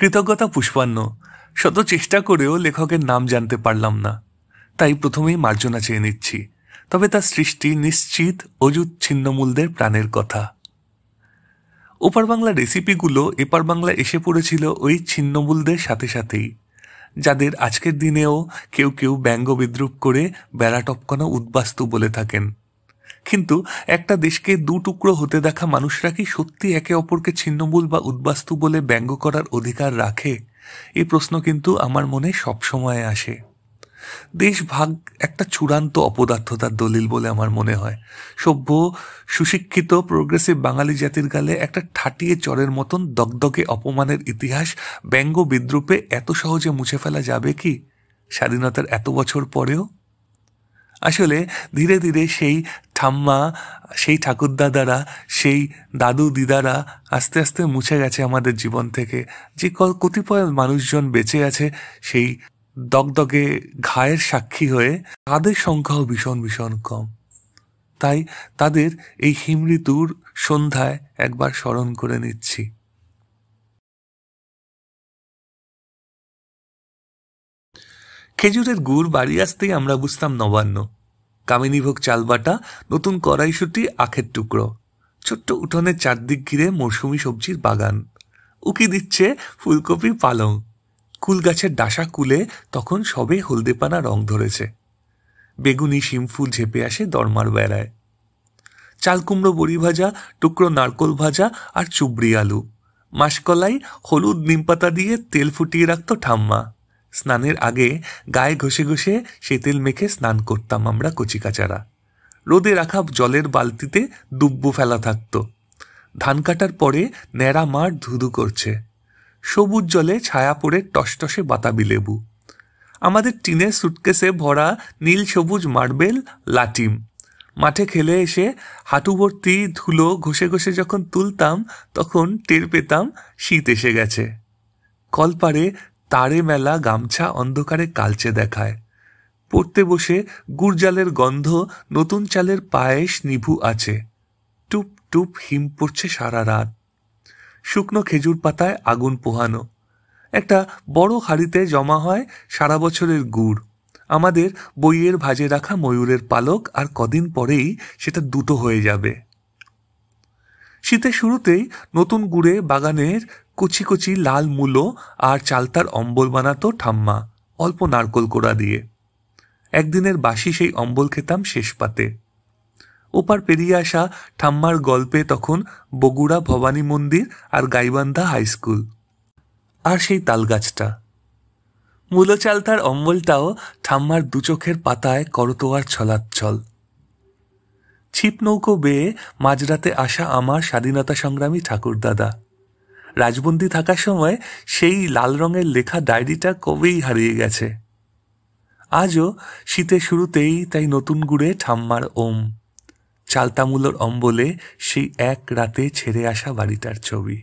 কৃতজ্ঞতা পুষ্পান্ন শত চেষ্টা করেও লেখকের নাম জানতে পারলাম না তাই প্রথমেই মার্জনা চেয়ে নিচ্ছি তবে তার সৃষ্টি নিশ্চিত অযুত ছিন্নমূলদের প্রাণের কথা ওপার বাংলা রেসিপিগুলো এপার বাংলা এসে পড়েছিল ওই ছিন্নমূলদের সাথে সাথেই যাদের আজকের দিনেও কেউ কেউ ব্যঙ্গ বিদ্রুপ করে বেড়া টপকানো উদ্বাস্তু বলে থাকেন কিন্তু একটা দেশকে দু টুকরো হতে দেখা মানুষরা কি সত্যি একে অপরকে ছিন্নমূল বা উদ্বাস্তু বলে ব্যঙ্গ করার অধিকার রাখে এই প্রশ্ন কিন্তু আমার মনে সবসময় আসে দেশ ভাগ একটা চূড়ান্ত অপদার্থতার দলিল বলে আমার মনে হয় সভ্য সুশিক্ষিত প্রোগ্রেসিভ বাঙালি জাতির গালে একটা ঠাটিয়ে চরের মতন দগদগে অপমানের ইতিহাস ব্যঙ্গ বিদ্রুপে এত সহজে মুছে ফেলা যাবে কি স্বাধীনতার এত বছর পরেও আসলে ধীরে ধীরে সেই ঠাম্মা সেই ঠাকুরদাদারা সেই দাদু দিদারা আস্তে আস্তে মুছে গেছে আমাদের জীবন থেকে যে কতিপয় মানুষজন বেঁচে আছে সেই দগদগে ঘায়ের সাক্ষী হয়ে তাদের সংখ্যাও ভীষণ ভীষণ কম তাই তাদের এই ঋতুর সন্ধ্যায় একবার স্মরণ করে নিচ্ছি খেজুরের গুড় বাড়ি আসতেই আমরা বুঝতাম নবান্ন কামিনীভোগ চালবাটা নতুন কড়াইশুটি আখের টুকরো ছোট্ট উঠোনের চারদিক ঘিরে মৌসুমি সবজির বাগান উকি দিচ্ছে ফুলকপি পালং কুল গাছের ডাসা কুলে তখন সবে হলদেপানা রং ধরেছে বেগুনি ফুল ঝেপে আসে দরমার বেড়ায় চাল কুমড়ো বড়ি ভাজা টুকরো নারকোল ভাজা আর চুবড়ি আলু মাসকলাই হলুদ নিমপাতা দিয়ে তেল ফুটিয়ে রাখত ঠাম্মা স্নানের আগে গায়ে ঘষে ঘষে সে তেল মেখে স্নান করতাম আমরা কচিকাচারা রোদে রাখা জলের বালতিতে দুব্বু ফেলা থাকত ধান কাটার পরে ন্যাড়া মাঠ ধুধু করছে সবুজ জলে ছায়া পড়ে টসটসে বাতাবি লেবু আমাদের টিনের সুটকেসে ভরা নীল সবুজ মার্বেল লাটিম মাঠে খেলে এসে হাঁটুভর্তি ধুলো ঘষে ঘষে যখন তুলতাম তখন টের পেতাম শীত এসে গেছে কলপারে তারে মেলা গামছা অন্ধকারে কালচে দেখায় পড়তে বসে গুরজালের গন্ধ নতুন চালের পায়েস নিভু আছে টুপ টুপ হিম পড়ছে সারা রাত শুকনো খেজুর পাতায় আগুন পোহানো একটা বড় হাড়িতে জমা হয় সারা বছরের গুড় আমাদের বইয়ের ভাজে রাখা ময়ূরের পালক আর কদিন পরেই সেটা দুটো হয়ে যাবে শীতের শুরুতেই নতুন গুড়ে বাগানের কচি কচি লাল মূলো আর চালতার অম্বল বানাতো ঠাম্মা অল্প নারকল কোড়া দিয়ে একদিনের বাসি সেই অম্বল খেতাম শেষ পাতে ওপার পেরিয়ে আসা ঠাম্মার গল্পে তখন বগুড়া ভবানী মন্দির আর গাইবান্ধা হাইস্কুল আর সেই তালগাছটা চালতার অম্বলটাও ঠাম্মার দুচোখের পাতায় করতোয়ার ছলাচ্ছল ছিপ নৌকো বেয়ে মাঝরাতে আসা আমার স্বাধীনতা সংগ্রামী ঠাকুরদাদা রাজবন্দি থাকার সময় সেই লাল রঙের লেখা ডায়েরিটা কবেই হারিয়ে গেছে আজও শীতের শুরুতেই তাই নতুন গুড়ে ঠাম্মার ওম চালতামুলোর অম্বলে সেই এক রাতে ছেড়ে আসা বাড়িটার ছবি